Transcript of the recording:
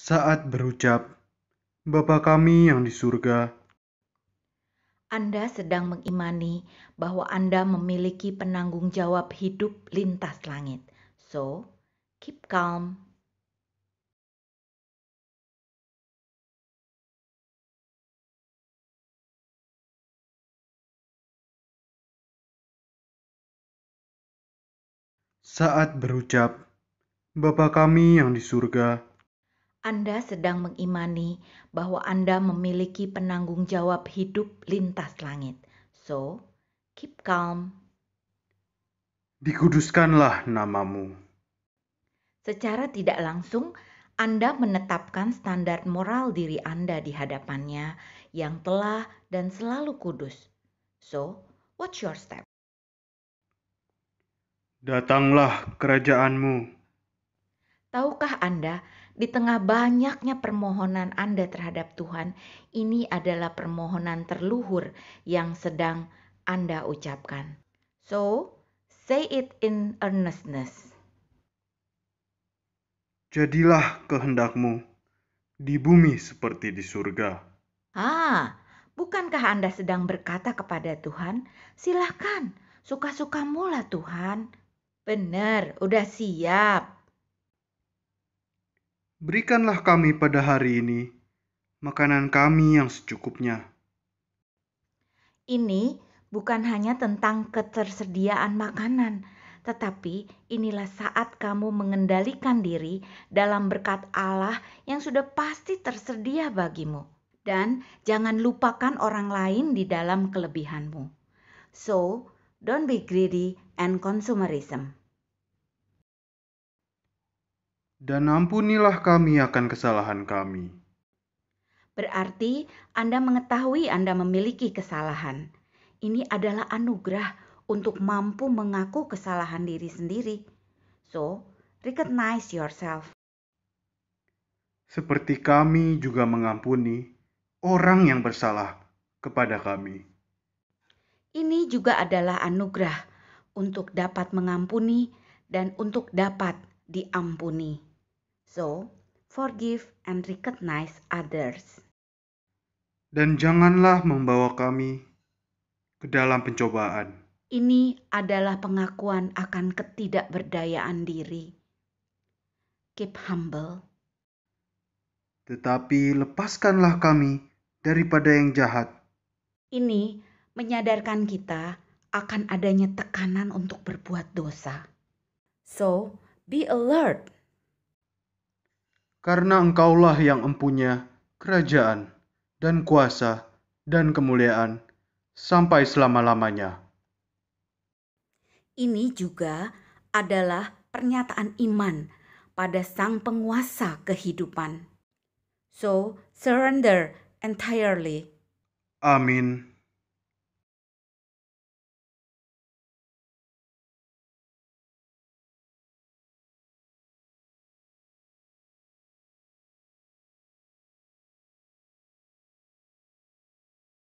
saat berucap, "Bapa kami yang di surga." Anda sedang mengimani bahwa Anda memiliki penanggung jawab hidup lintas langit. So, keep calm. Saat berucap, "Bapa kami yang di surga." Anda sedang mengimani bahwa Anda memiliki penanggung jawab hidup lintas langit. So, keep calm. Dikuduskanlah namamu. Secara tidak langsung, Anda menetapkan standar moral diri Anda di hadapannya yang telah dan selalu kudus. So, watch your step? Datanglah kerajaanmu. Tahukah Anda di tengah banyaknya permohonan Anda terhadap Tuhan, ini adalah permohonan terluhur yang sedang Anda ucapkan. So, say it in earnestness. Jadilah kehendakmu di bumi seperti di surga. Ah, bukankah Anda sedang berkata kepada Tuhan, silahkan, suka-sukamu lah Tuhan. Benar, udah siap. Berikanlah kami pada hari ini makanan kami yang secukupnya. Ini bukan hanya tentang ketersediaan makanan, tetapi inilah saat kamu mengendalikan diri dalam berkat Allah yang sudah pasti tersedia bagimu. Dan jangan lupakan orang lain di dalam kelebihanmu. So, don't be greedy and consumerism dan ampunilah kami akan kesalahan kami. Berarti Anda mengetahui Anda memiliki kesalahan. Ini adalah anugerah untuk mampu mengaku kesalahan diri sendiri. So, recognize yourself. Seperti kami juga mengampuni orang yang bersalah kepada kami. Ini juga adalah anugerah untuk dapat mengampuni dan untuk dapat diampuni. So, forgive and recognize others. Dan janganlah membawa kami ke dalam pencobaan. Ini adalah pengakuan akan ketidakberdayaan diri. Keep humble. Tetapi lepaskanlah kami daripada yang jahat. Ini menyadarkan kita akan adanya tekanan untuk berbuat dosa. So, be alert karena Engkaulah yang empunya kerajaan dan kuasa dan kemuliaan sampai selama-lamanya. Ini juga adalah pernyataan iman pada Sang Penguasa kehidupan. So, surrender entirely. Amin.